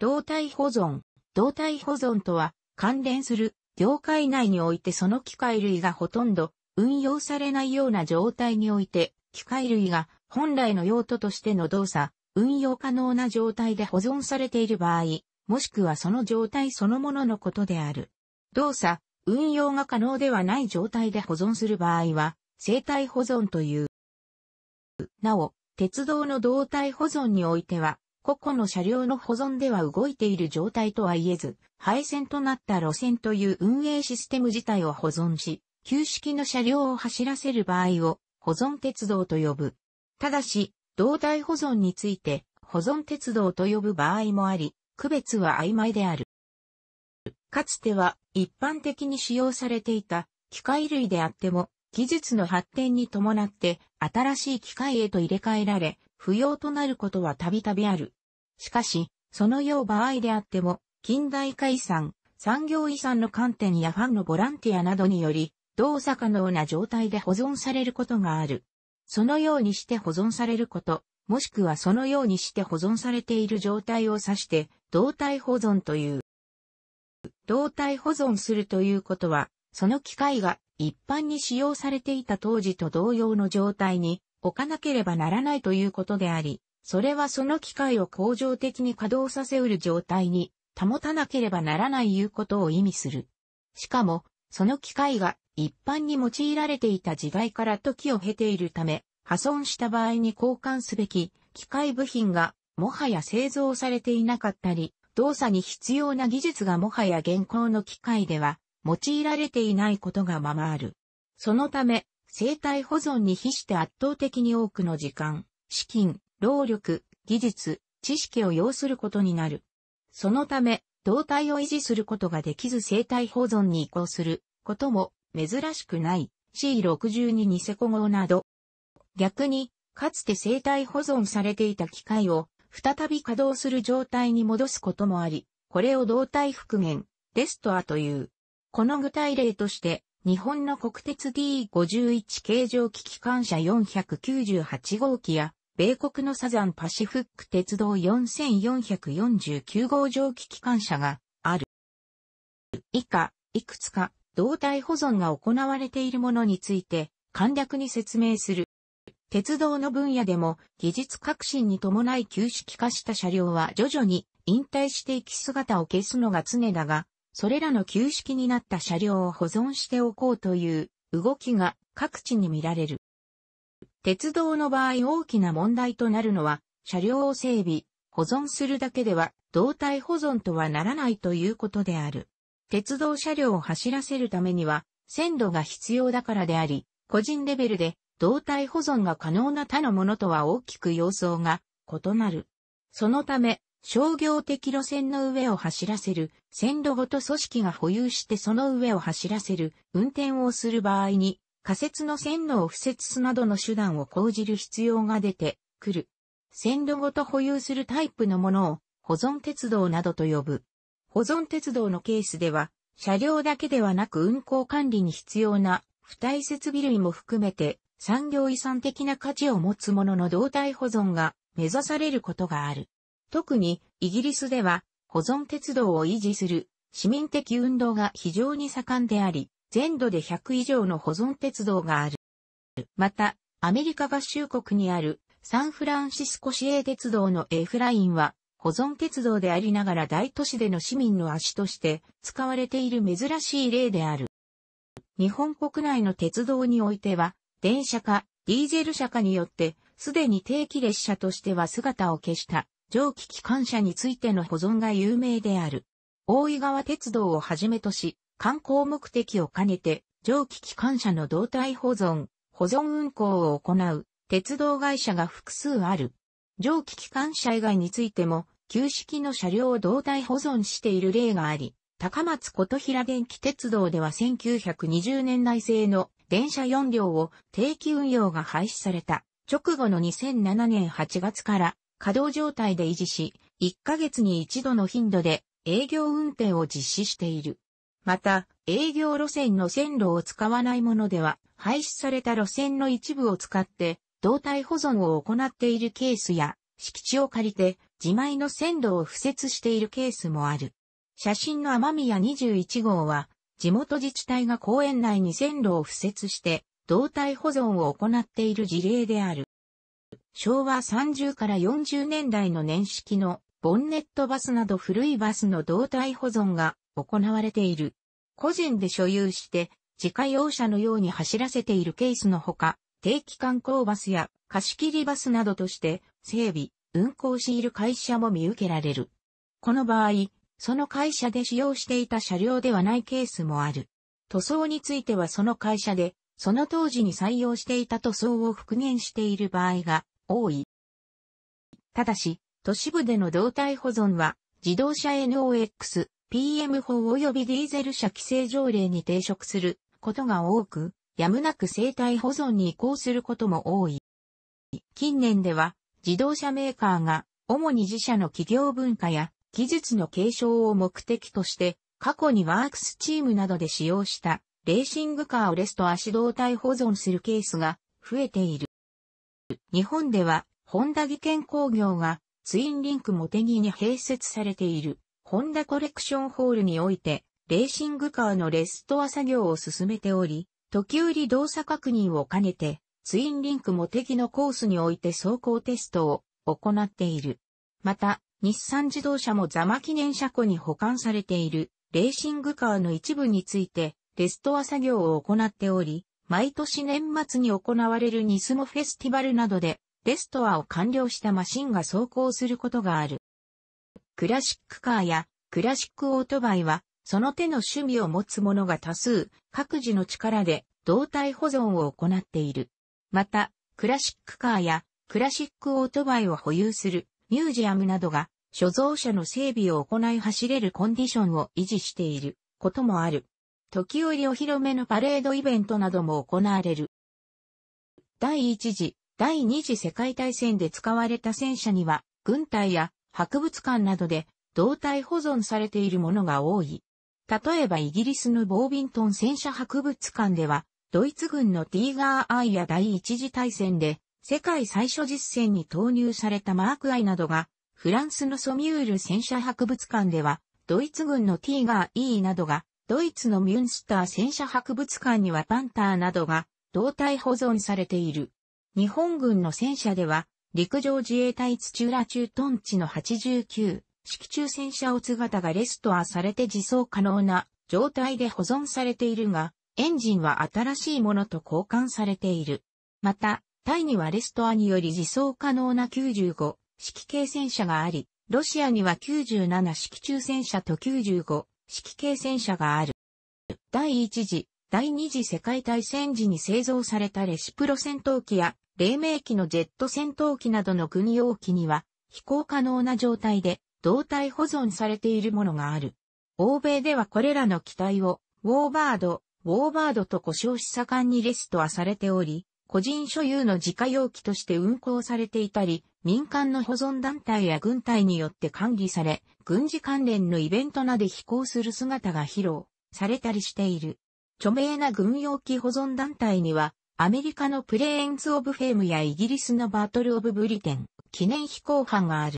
動態保存。動態保存とは、関連する業界内においてその機械類がほとんど運用されないような状態において、機械類が本来の用途としての動作、運用可能な状態で保存されている場合、もしくはその状態そのもののことである。動作、運用が可能ではない状態で保存する場合は、生体保存という。なお、鉄道の動態保存においては、個々の車両の保存では動いている状態とは言えず、廃線となった路線という運営システム自体を保存し、旧式の車両を走らせる場合を保存鉄道と呼ぶ。ただし、胴体保存について保存鉄道と呼ぶ場合もあり、区別は曖昧である。かつては一般的に使用されていた機械類であっても、技術の発展に伴って新しい機械へと入れ替えられ、不要となることはたびたびある。しかし、そのよう場合であっても、近代化遺産、産業遺産の観点やファンのボランティアなどにより、動作可能な状態で保存されることがある。そのようにして保存されること、もしくはそのようにして保存されている状態を指して、動体保存という。動体保存するということは、その機械が一般に使用されていた当時と同様の状態に置かなければならないということであり、それはその機械を恒常的に稼働させうる状態に保たなければならないいうことを意味する。しかも、その機械が一般に用いられていた時代から時を経ているため、破損した場合に交換すべき機械部品がもはや製造されていなかったり、動作に必要な技術がもはや現行の機械では用いられていないことがままある。そのため、生体保存に比して圧倒的に多くの時間、資金、労力、技術、知識を要することになる。そのため、胴体を維持することができず生体保存に移行することも珍しくない C62 ニセコ号など。逆に、かつて生体保存されていた機械を再び稼働する状態に戻すこともあり、これを胴体復元、レストアという。この具体例として、日本の国鉄 D51 形状機機関車498号機や、米国のサザンパシフック鉄道4449号蒸気機関車がある。以下、いくつか動態保存が行われているものについて簡略に説明する。鉄道の分野でも技術革新に伴い旧式化した車両は徐々に引退していき姿を消すのが常だが、それらの旧式になった車両を保存しておこうという動きが各地に見られる。鉄道の場合大きな問題となるのは、車両を整備、保存するだけでは、動体保存とはならないということである。鉄道車両を走らせるためには、線路が必要だからであり、個人レベルで動体保存が可能な他のものとは大きく様相が異なる。そのため、商業的路線の上を走らせる線路ごと組織が保有してその上を走らせる運転をする場合に仮設の線路を敷設すなどの手段を講じる必要が出てくる。線路ごと保有するタイプのものを保存鉄道などと呼ぶ。保存鉄道のケースでは、車両だけではなく運行管理に必要な付帯設備類も含めて産業遺産的な価値を持つものの動態保存が目指されることがある。特にイギリスでは保存鉄道を維持する市民的運動が非常に盛んであり、全土で100以上の保存鉄道がある。また、アメリカ合衆国にあるサンフランシスコ市営鉄道の F ラインは、保存鉄道でありながら大都市での市民の足として使われている珍しい例である。日本国内の鉄道においては、電車かディーゼル車かによって、すでに定期列車としては姿を消した蒸気機関車についての保存が有名である。大井川鉄道をはじめとし、観光目的を兼ねて、蒸気機関車の胴体保存、保存運行を行う、鉄道会社が複数ある。蒸気機関車以外についても、旧式の車両を胴体保存している例があり、高松琴平電気鉄道では1920年代製の電車4両を定期運用が廃止された直後の2007年8月から稼働状態で維持し、1ヶ月に一度の頻度で営業運転を実施している。また、営業路線の線路を使わないものでは、廃止された路線の一部を使って、胴体保存を行っているケースや、敷地を借りて、自前の線路を敷設しているケースもある。写真の天宮21号は、地元自治体が公園内に線路を敷設して、胴体保存を行っている事例である。昭和30から40年代の年式のボンネットバスなど古いバスの胴体保存が行われている。個人で所有して、自家用車のように走らせているケースのほか、定期観光バスや貸切バスなどとして整備、運行している会社も見受けられる。この場合、その会社で使用していた車両ではないケースもある。塗装についてはその会社で、その当時に採用していた塗装を復元している場合が多い。ただし、都市部での動態保存は自動車 NOx、PM 法及びディーゼル車規制条例に抵触することが多く、やむなく生態保存に移行することも多い。近年では自動車メーカーが主に自社の企業文化や技術の継承を目的として過去にワークスチームなどで使用したレーシングカーをレスト足動体保存するケースが増えている。日本ではホンダ技研工業がツインリンクモテギに併設されているホンダコレクションホールにおいて、レーシングカーのレストア作業を進めており、時折動作確認を兼ねて、ツインリンクも敵のコースにおいて走行テストを行っている。また、日産自動車もザマ記念車庫に保管されているレーシングカーの一部について、レストア作業を行っており、毎年年末に行われるニスモフェスティバルなどで、レストアを完了したマシンが走行することがある。クラシックカーやクラシックオートバイは、その手の趣味を持つ者が多数、各自の力で胴体保存を行っている。また、クラシックカーやクラシックオートバイを保有するミュージアムなどが所蔵者の整備を行い走れるコンディションを維持していることもある。時折お披露目のパレードイベントなども行われる。第1次、第2次世界大戦で使われた戦車には軍隊や博物館などで胴体保存されているものが多い。例えばイギリスのボービントン戦車博物館では、ドイツ軍のティーガーアイや第一次大戦で、世界最初実戦に投入されたマークアイなどが、フランスのソミュール戦車博物館では、ドイツ軍のティーガー E などが、ドイツのミュンスター戦車博物館にはパンターなどが、胴体保存されている。日本軍の戦車では、陸上自衛隊土浦駐屯地の89、式中戦車オツ型がレストアされて自走可能な状態で保存されているが、エンジンは新しいものと交換されている。また、タイにはレストアにより自走可能な95式系戦車があり、ロシアには97式中戦車と95式系戦車がある。第1次、第2次世界大戦時に製造されたレシプロ戦闘機や黎明期のジェット戦闘機などの軍用機には、飛行可能な状態で胴体保存されているものがある。欧米ではこれらの機体を、ウォーバード、ウォーバードと故障し盛んにレストはされており、個人所有の自家用機として運行されていたり、民間の保存団体や軍隊によって管理され、軍事関連のイベントなど飛行する姿が披露されたりしている。著名な軍用機保存団体には、アメリカのプレーンズ・オブ・フェームやイギリスのバトル・オブ・ブリテン記念飛行班がある。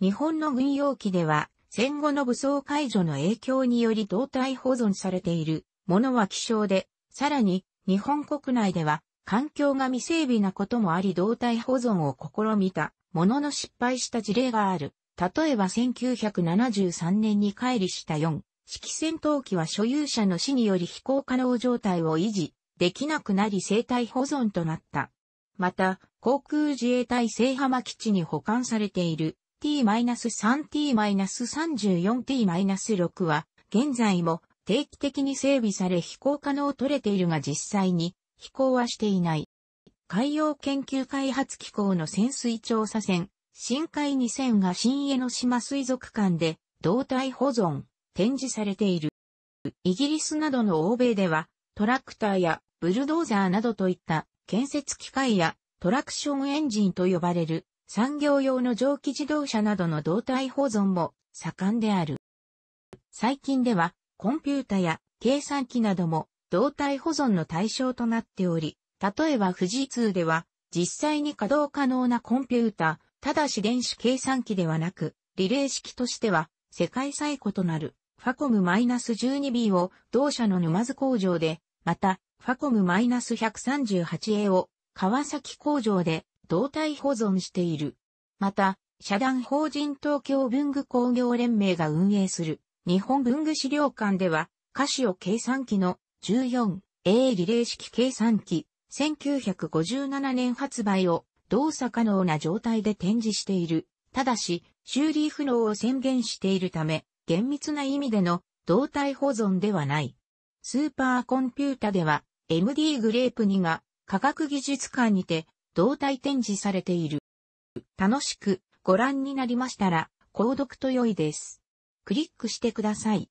日本の軍用機では戦後の武装解除の影響により胴体保存されているものは希少で、さらに日本国内では環境が未整備なこともあり胴体保存を試みたものの失敗した事例がある。例えば1973年に乖離した4式戦闘機は所有者の死により飛行可能状態を維持できなくなり生態保存となった。また、航空自衛隊聖浜基地に保管されている T-3T-34T-6 は、現在も定期的に整備され飛行可能とれているが実際に飛行はしていない。海洋研究開発機構の潜水調査船、深海2000が新江ノ島水族館で胴体保存、展示されている。イギリスなどの欧米では、トラクターやブルドーザーなどといった建設機械やトラクションエンジンと呼ばれる産業用の蒸気自動車などの動体保存も盛んである。最近ではコンピュータや計算機なども動体保存の対象となっており、例えば富士通では実際に稼働可能なコンピュータ、ただし電子計算機ではなく、リレー式としては世界最古となるファコム -12B を同社の沼津工場で、また、ファコム -138A を川崎工場で同体保存している。また、社団法人東京文具工業連盟が運営する日本文具資料館では、カシオ計算機の 14A リレー式計算機1957年発売を動作可能な状態で展示している。ただし、修理不能を宣言しているため、厳密な意味での動態保存ではない。スーパーコンピュータでは MD グレープ2が科学技術館にて動体展示されている。楽しくご覧になりましたら、購読と良いです。クリックしてください。